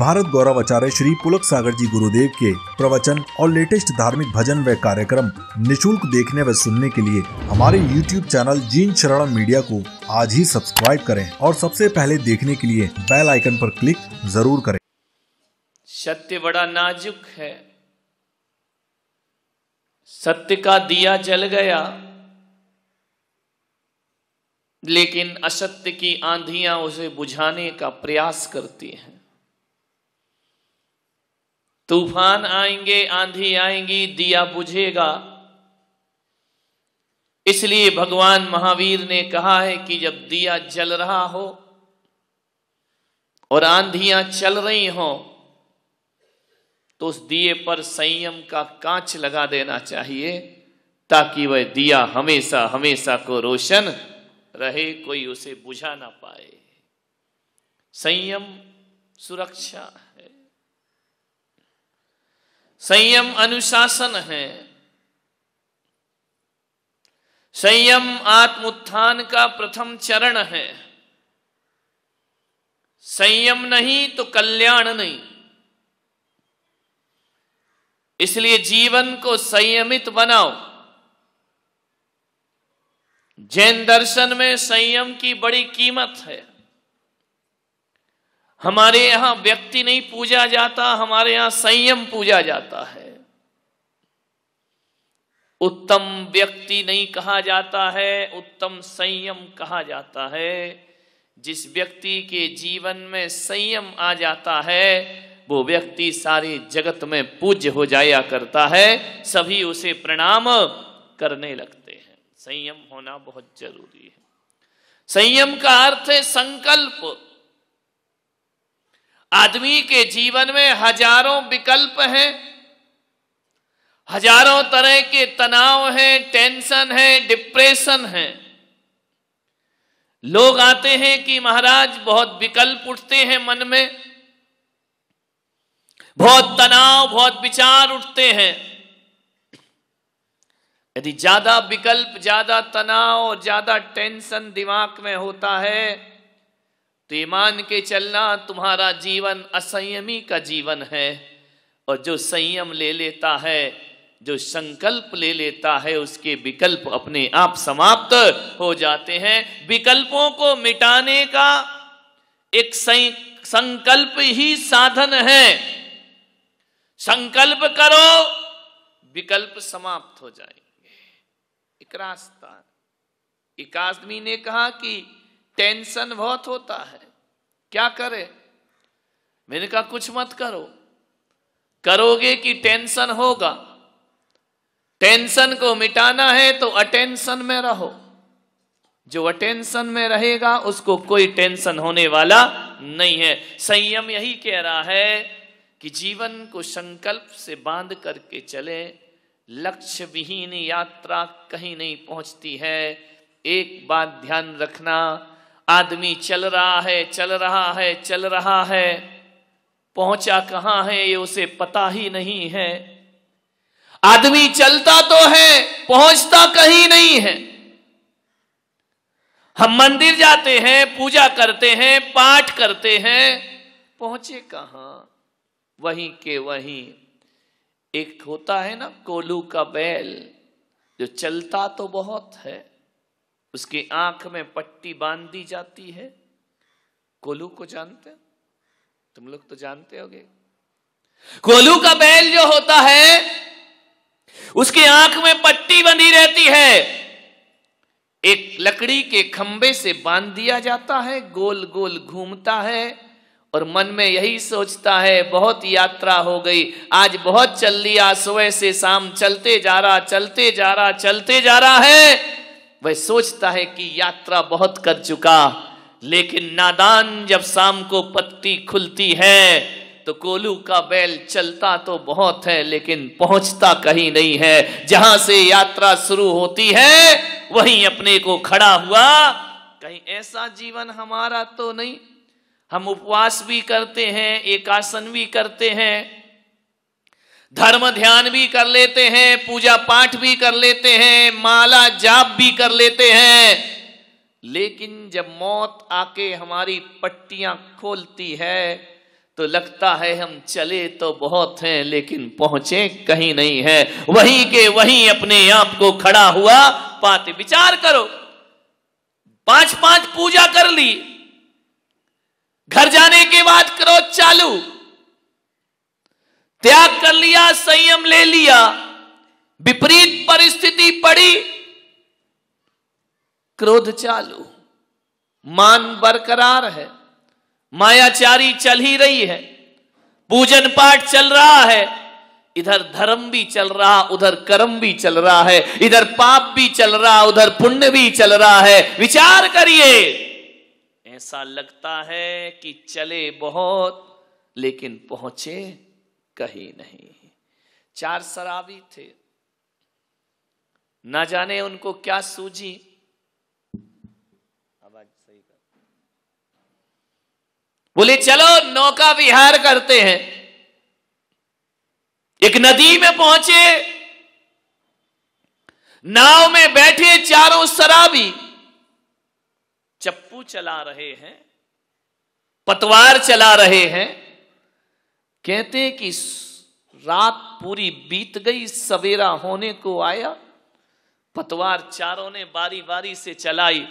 भारत गौरव आचार्य श्री पुलक सागर जी गुरुदेव के प्रवचन और लेटेस्ट धार्मिक भजन व कार्यक्रम निशुल्क देखने व सुनने के लिए हमारे YouTube channel Jeen Sharan media को आज ही सब्सक्राइब करें और सबसे पहले देखने के लिए बेल आइकन पर क्लिक जरूर करें सत्य बड़ा नाजुक है सत्य का दिया जल गया लेकिन असत्य की आंधियां उसे बुझाने का प्रयास करती हैं तूफान आएंगे आंधी आएंगी दिया बुझेगा इसलिए भगवान महावीर ने कहा है कि जब दिया जल रहा हो और आंधियां चल रही हो तो उस दिए पर संयम का कांच लगा देना चाहिए ताकि वह दिया हमेशा हमेशा को रोशन रहे कोई उसे बुझा ना पाए संयम सुरक्षा है संयम अनुशासन है संयम आत्मुत्थान का प्रथम चरण है संयम नहीं तो कल्याण नहीं इसलिए जीवन को संयमित बनाओ जैन दर्शन में संयम की बड़ी कीमत है हमारे यहां व्यक्ति नहीं पूजा जाता हमारे यहां संयम पूजा जाता है उत्तम व्यक्ति नहीं कहा जाता है उत्तम संयम कहा जाता है जिस व्यक्ति के जीवन में संयम आ जाता है वो व्यक्ति सारे जगत में पूज्य हो जाया करता है सभी उसे प्रणाम करने लगते हैं संयम होना बहुत जरूरी है संयम का अर्थ है संकल्प आदमी के जीवन में हजारों विकल्प हैं हजारों तरह के तनाव हैं टेंशन है डिप्रेशन है लोग आते हैं कि महाराज बहुत विकल्प उठते हैं मन में बहुत तनाव बहुत विचार उठते हैं यदि ज्यादा विकल्प ज्यादा तनाव और ज्यादा टेंशन दिमाग में होता है तो मान के चलना तुम्हारा जीवन असंयमी का जीवन है और जो संयम ले लेता है जो संकल्प ले लेता है उसके विकल्प अपने आप समाप्त हो जाते हैं विकल्पों को मिटाने का एक संकल्प ही साधन है संकल्प करो विकल्प समाप्त हो जाएंगे एक रास्ता एक आदमी ने कहा कि टेंशन बहुत होता है क्या करे मैंने कहा कुछ मत करो करोगे कि टेंशन होगा टेंशन को मिटाना है तो अटेंशन में रहो जो अटेंशन में रहेगा उसको कोई टेंशन होने वाला नहीं है संयम यही कह रहा है कि जीवन को संकल्प से बांध करके चले लक्ष्य विहीन यात्रा कहीं नहीं पहुंचती है एक बात ध्यान रखना आदमी चल रहा है चल रहा है चल रहा है पहुंचा कहां है ये उसे पता ही नहीं है आदमी चलता तो है पहुंचता कहीं नहीं है हम मंदिर जाते हैं पूजा करते हैं पाठ करते हैं पहुंचे कहा वहीं के वहीं एक होता है ना कोलू का बैल जो चलता तो बहुत है उसकी आंख में पट्टी बांध दी जाती है कोलू को जानते हैं तुम लोग तो जानते होगे कोलू का बैल जो होता है उसकी आंख में पट्टी बंधी रहती है एक लकड़ी के खंबे से बांध दिया जाता है गोल गोल घूमता है और मन में यही सोचता है बहुत यात्रा हो गई आज बहुत चल लिया सुबह से शाम चलते जा रहा चलते जा रहा चलते जा रहा है वह सोचता है कि यात्रा बहुत कर चुका लेकिन नादान जब शाम को पत्ती खुलती है तो कोलू का बैल चलता तो बहुत है लेकिन पहुंचता कहीं नहीं है जहां से यात्रा शुरू होती है वहीं अपने को खड़ा हुआ कहीं ऐसा जीवन हमारा तो नहीं हम उपवास भी करते हैं एकासन भी करते हैं धर्म ध्यान भी कर लेते हैं पूजा पाठ भी कर लेते हैं माला जाप भी कर लेते हैं लेकिन जब मौत आके हमारी पट्टियां खोलती है तो लगता है हम चले तो बहुत हैं लेकिन पहुंचे कहीं नहीं है वहीं के वहीं अपने आप को खड़ा हुआ पाते विचार करो पांच पांच पूजा कर ली घर जाने के बाद करो चालू त्याग कर लिया संयम ले लिया विपरीत परिस्थिति पड़ी क्रोध चालू मान बरकरार है मायाचारी चल ही रही है पूजन पाठ चल रहा है इधर धर्म भी चल रहा उधर कर्म भी चल रहा है इधर पाप भी चल रहा उधर पुण्य भी चल रहा है विचार करिए ऐसा लगता है कि चले बहुत लेकिन पहुंचे कहीं नहीं चार शराबी थे ना जाने उनको क्या सूझी आवाज सही कर बोले चलो नौका विहार करते हैं एक नदी में पहुंचे नाव में बैठे चारों शराबी चप्पू चला रहे हैं पतवार चला रहे हैं कहते कि रात पूरी बीत गई सवेरा होने को आया पतवार चारों ने बारी बारी से चलाई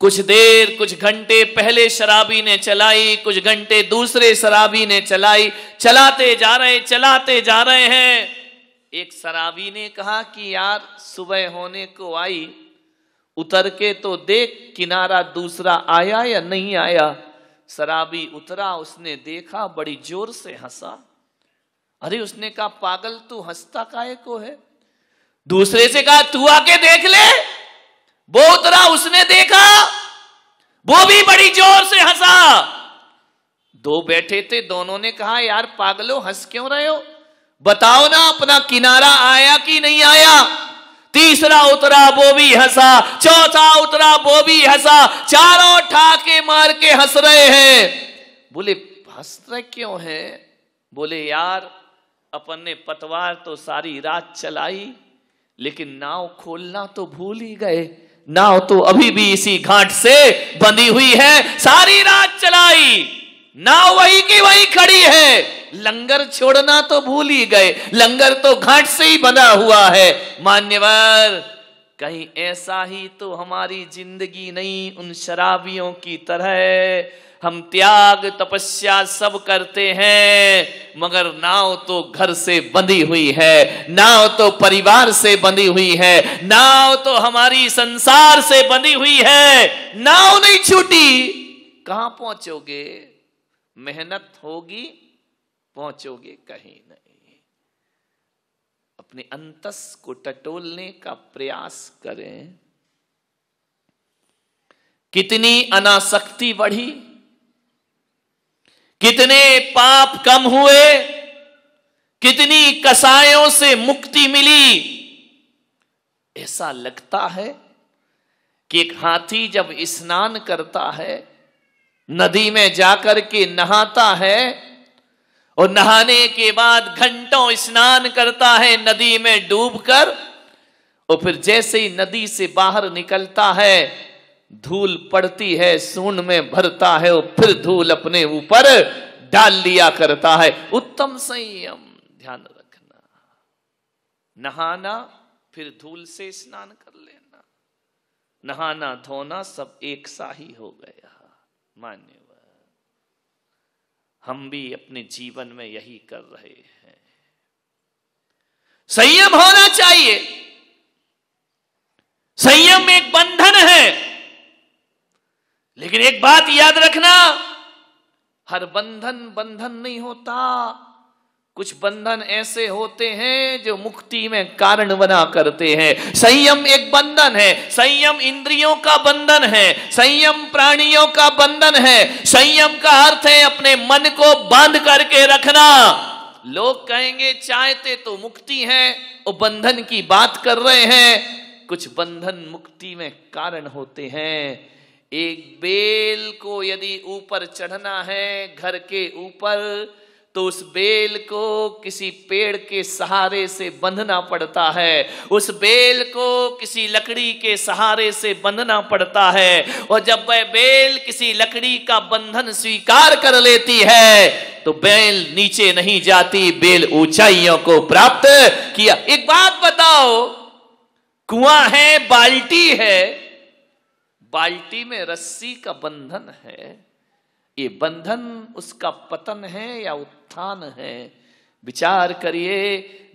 कुछ देर कुछ घंटे पहले शराबी ने चलाई कुछ घंटे दूसरे शराबी ने चलाई चलाते जा रहे चलाते जा रहे हैं एक शराबी ने कहा कि यार सुबह होने को आई उतर के तो देख किनारा दूसरा आया या नहीं आया शराबी उतरा उसने देखा बड़ी जोर से हंसा अरे उसने कहा पागल तू हंसता काहे को है दूसरे से कहा तू आके देख ले वो उतरा उसने देखा वो भी बड़ी जोर से हंसा दो बैठे थे दोनों ने कहा यार पागलो हंस क्यों रहे हो बताओ ना अपना किनारा आया कि नहीं आया तीसरा उतरा वो भी हंसा चौथा उतरा वो भी हंसा चारों ठाके मार के हंस रहे हैं बोले हंस रहे क्यों है बोले यार अपन ने पतवार तो सारी रात चलाई लेकिन नाव खोलना तो भूल ही गए नाव तो अभी भी इसी घाट से बंधी हुई है सारी रात चलाई ना वही की वही खड़ी है लंगर छोड़ना तो भूल ही गए लंगर तो घाट से ही बना हुआ है मान्यवर कहीं ऐसा ही तो हमारी जिंदगी नहीं उन शराबियों की तरह हम त्याग तपस्या सब करते हैं मगर नाव तो घर से बंधी हुई है नाव तो परिवार से बंधी हुई है नाव तो हमारी संसार से बंधी हुई है नाव नहीं छूटी कहां पहुंचोगे मेहनत होगी पहुंचोगे कहीं नहीं अपने अंतस को टटोलने का प्रयास करें कितनी अनासक्ति बढ़ी कितने पाप कम हुए कितनी कसायों से मुक्ति मिली ऐसा लगता है कि एक हाथी जब स्नान करता है नदी में जाकर के नहाता है और नहाने के बाद घंटों स्नान करता है नदी में डूबकर और फिर जैसे ही नदी से बाहर निकलता है धूल पड़ती है सून में भरता है और फिर धूल अपने ऊपर डाल लिया करता है उत्तम संयम ध्यान रखना नहाना फिर धूल से स्नान कर लेना नहाना धोना सब एक सा ही हो गया मान्यवर हम भी अपने जीवन में यही कर रहे हैं संयम होना चाहिए संयम एक बंधन है लेकिन एक बात याद रखना हर बंधन बंधन नहीं होता कुछ बंधन ऐसे होते हैं जो मुक्ति में कारण बना करते हैं संयम एक बंधन है संयम इंद्रियों का बंधन है संयम प्राणियों का बंधन है संयम का अर्थ है अपने मन को बंद करके रखना लोग कहेंगे चाहते तो मुक्ति है और बंधन की बात कर रहे हैं कुछ बंधन मुक्ति में कारण होते हैं एक बेल को यदि ऊपर चढ़ना है घर के ऊपर तो उस बेल को किसी पेड़ के सहारे से बंधना पड़ता है उस बेल को किसी लकड़ी के सहारे से बंधना पड़ता है और जब वह बेल किसी लकड़ी का बंधन स्वीकार कर लेती है तो बेल नीचे नहीं जाती बेल ऊंचाइयों को प्राप्त किया एक बात बताओ कुआं है बाल्टी है बाल्टी में रस्सी का बंधन है ये बंधन उसका पतन है या उत्थान है विचार करिए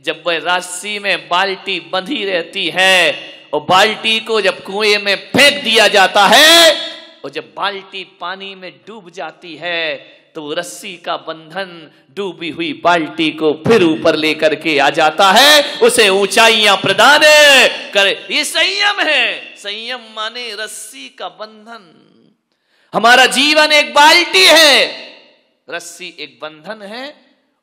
जब वह राशि में बाल्टी बंधी रहती है और बाल्टी को जब कुएं में फेंक दिया जाता है और जब बाल्टी पानी में डूब जाती है तो रस्सी का बंधन डूबी हुई बाल्टी को फिर ऊपर लेकर के आ जाता है उसे ऊंचाइयां प्रदान करे ये संयम है संयम माने रस्सी का बंधन हमारा जीवन एक बाल्टी है रस्सी एक बंधन है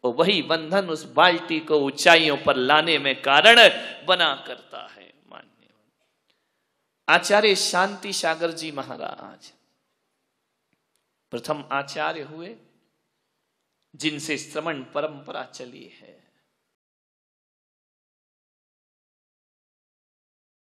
और वही बंधन उस बाल्टी को ऊंचाइयों पर लाने में कारण बना करता है मान्य आचार्य शांति सागर जी महाराज प्रथम आचार्य हुए जिनसे श्रवण परंपरा चली है